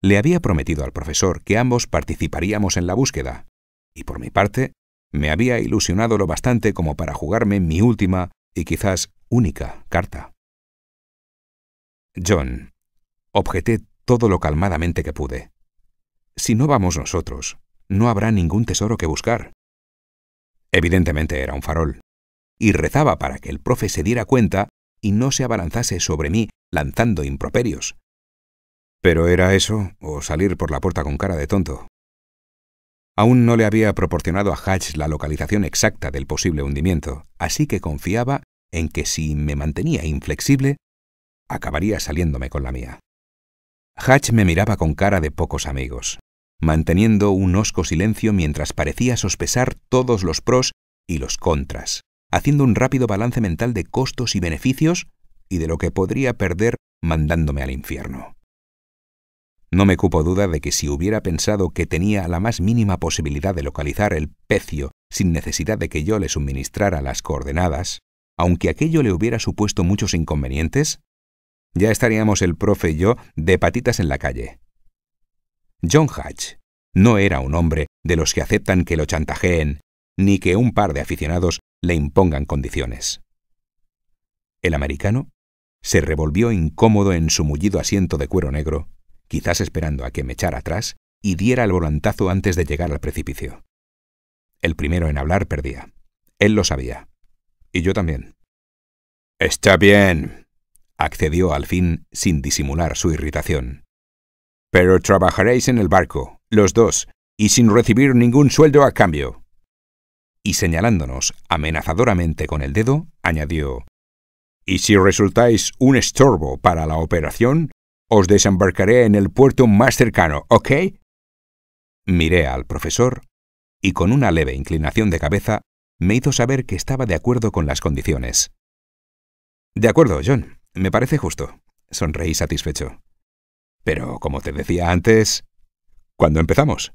Le había prometido al profesor que ambos participaríamos en la búsqueda, y por mi parte, me había ilusionado lo bastante como para jugarme mi última y quizás única carta. John, objeté todo lo calmadamente que pude. Si no vamos nosotros, no habrá ningún tesoro que buscar. Evidentemente era un farol, y rezaba para que el profe se diera cuenta y no se abalanzase sobre mí lanzando improperios, pero era eso, o salir por la puerta con cara de tonto. Aún no le había proporcionado a Hatch la localización exacta del posible hundimiento, así que confiaba en que si me mantenía inflexible, acabaría saliéndome con la mía. Hatch me miraba con cara de pocos amigos, manteniendo un hosco silencio mientras parecía sospesar todos los pros y los contras, haciendo un rápido balance mental de costos y beneficios y de lo que podría perder mandándome al infierno. No me cupo duda de que si hubiera pensado que tenía la más mínima posibilidad de localizar el pecio sin necesidad de que yo le suministrara las coordenadas, aunque aquello le hubiera supuesto muchos inconvenientes, ya estaríamos el profe y yo de patitas en la calle. John Hatch no era un hombre de los que aceptan que lo chantajeen, ni que un par de aficionados le impongan condiciones. El americano se revolvió incómodo en su mullido asiento de cuero negro quizás esperando a que me echara atrás y diera el volantazo antes de llegar al precipicio. El primero en hablar perdía. Él lo sabía. Y yo también. Está bien, accedió al fin sin disimular su irritación. Pero trabajaréis en el barco, los dos, y sin recibir ningún sueldo a cambio. Y señalándonos amenazadoramente con el dedo, añadió, Y si resultáis un estorbo para la operación, os desembarcaré en el puerto más cercano, ¿ok? Miré al profesor y con una leve inclinación de cabeza me hizo saber que estaba de acuerdo con las condiciones. De acuerdo, John, me parece justo, sonreí satisfecho. Pero, como te decía antes, ¿cuándo empezamos?